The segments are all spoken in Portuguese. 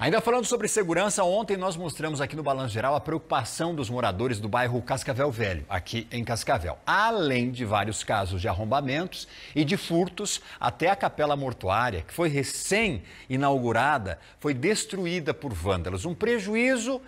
Ainda falando sobre segurança, ontem nós mostramos aqui no Balanço Geral a preocupação dos moradores do bairro Cascavel Velho, aqui em Cascavel. Além de vários casos de arrombamentos e de furtos, até a capela mortuária, que foi recém-inaugurada, foi destruída por vândalos. Um prejuízo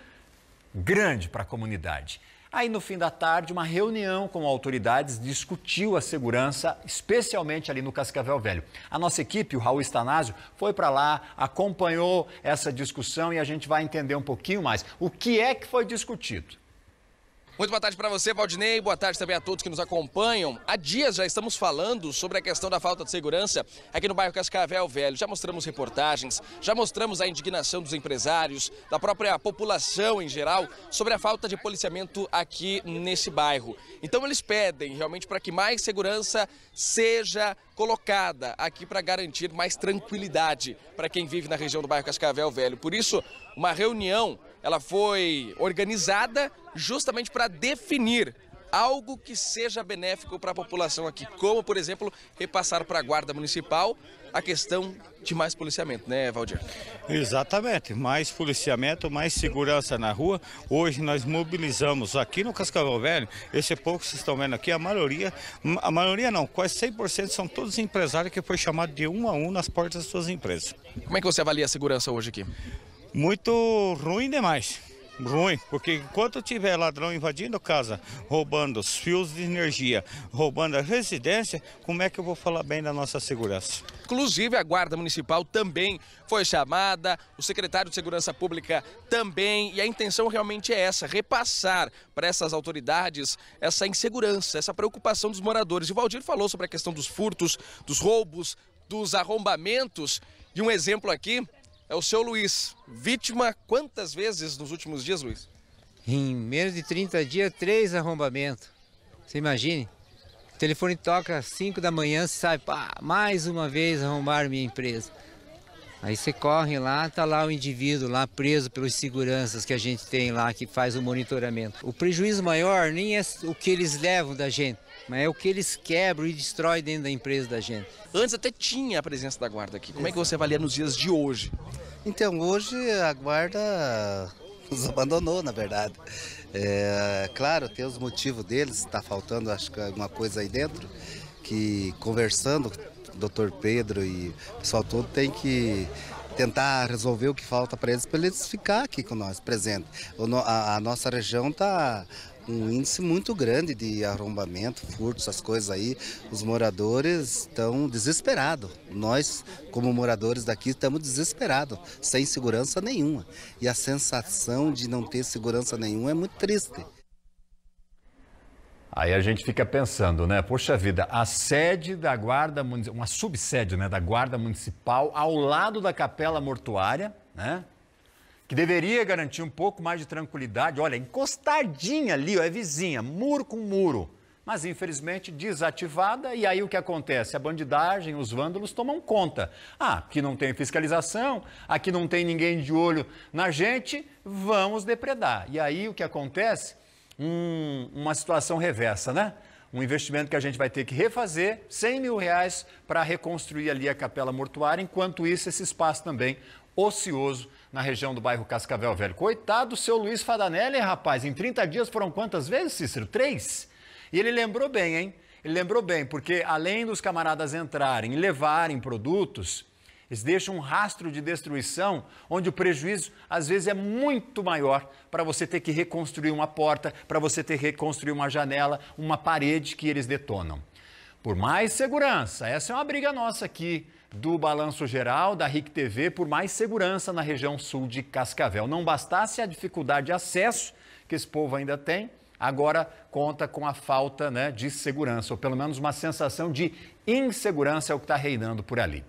grande para a comunidade. Aí, no fim da tarde, uma reunião com autoridades discutiu a segurança, especialmente ali no Cascavel Velho. A nossa equipe, o Raul Estanásio, foi para lá, acompanhou essa discussão e a gente vai entender um pouquinho mais o que é que foi discutido. Muito boa tarde para você, Valdinei. Boa tarde também a todos que nos acompanham. Há dias já estamos falando sobre a questão da falta de segurança aqui no bairro Cascavel Velho. Já mostramos reportagens, já mostramos a indignação dos empresários, da própria população em geral, sobre a falta de policiamento aqui nesse bairro. Então eles pedem realmente para que mais segurança seja colocada aqui para garantir mais tranquilidade para quem vive na região do bairro Cascavel Velho. Por isso, uma reunião ela foi organizada justamente para definir algo que seja benéfico para a população aqui, como, por exemplo, repassar para a Guarda Municipal a questão de mais policiamento, né, Valdir? Exatamente, mais policiamento, mais segurança na rua. Hoje nós mobilizamos aqui no Cascavel Velho, esse pouco vocês estão vendo aqui, a maioria, a maioria não, quase 100% são todos empresários que foi chamado de um a um nas portas das suas empresas. Como é que você avalia a segurança hoje aqui? muito ruim demais. Ruim, porque enquanto tiver ladrão invadindo casa, roubando os fios de energia, roubando a residência, como é que eu vou falar bem da nossa segurança? Inclusive, a Guarda Municipal também foi chamada, o secretário de Segurança Pública também, e a intenção realmente é essa: repassar para essas autoridades essa insegurança, essa preocupação dos moradores. E o Valdir falou sobre a questão dos furtos, dos roubos, dos arrombamentos, e um exemplo aqui é o seu Luiz. Vítima quantas vezes nos últimos dias, Luiz? Em menos de 30 dias, três arrombamentos. Você imagine? O telefone toca às 5 da manhã, você sai, pá, mais uma vez arrombar minha empresa. Aí você corre lá, tá lá o indivíduo lá preso pelos seguranças que a gente tem lá que faz o monitoramento. O prejuízo maior nem é o que eles levam da gente, mas é o que eles quebram e destroem dentro da empresa da gente. Antes até tinha a presença da guarda aqui. Como é que você avalia nos dias de hoje? Então, hoje a guarda nos abandonou, na verdade. É, claro, tem os motivos deles, está faltando acho que alguma coisa aí dentro, que conversando, doutor Pedro e o pessoal todo tem que tentar resolver o que falta para eles, para eles ficar aqui com nós, presente. a, nossa região está um índice muito grande de arrombamento, furtos, essas coisas aí. Os moradores estão desesperados. Nós, como moradores daqui, estamos desesperados, sem segurança nenhuma. E a sensação de não ter segurança nenhuma é muito triste. Aí a gente fica pensando, né? Poxa vida, a sede da Guarda Municipal, uma subsede né, da Guarda Municipal ao lado da Capela Mortuária, né? Que deveria garantir um pouco mais de tranquilidade. Olha, encostadinha ali, ó, é vizinha, muro com muro. Mas infelizmente desativada, e aí o que acontece? A bandidagem, os vândalos tomam conta. Ah, aqui não tem fiscalização, aqui não tem ninguém de olho na gente, vamos depredar. E aí o que acontece? um, uma situação reversa, né? Um investimento que a gente vai ter que refazer, 100 mil reais, para reconstruir ali a capela mortuária. Enquanto isso, esse espaço também ocioso na região do bairro Cascavel Velho. Coitado do seu Luiz Fadanelli, rapaz. Em 30 dias foram quantas vezes, Cícero? Três? E ele lembrou bem, hein? Ele lembrou bem, porque além dos camaradas entrarem e levarem produtos, eles deixam um rastro de destruição onde o prejuízo às vezes é muito maior para você ter que reconstruir uma porta, para você ter que reconstruir uma janela, uma parede que eles detonam. Por mais segurança, essa é uma briga nossa aqui do Balanço Geral da RIC TV por mais segurança na região sul de Cascavel. Não bastasse a dificuldade de acesso que esse povo ainda tem, agora conta com a falta né, de segurança, ou pelo menos uma sensação de insegurança é o que está reinando por ali.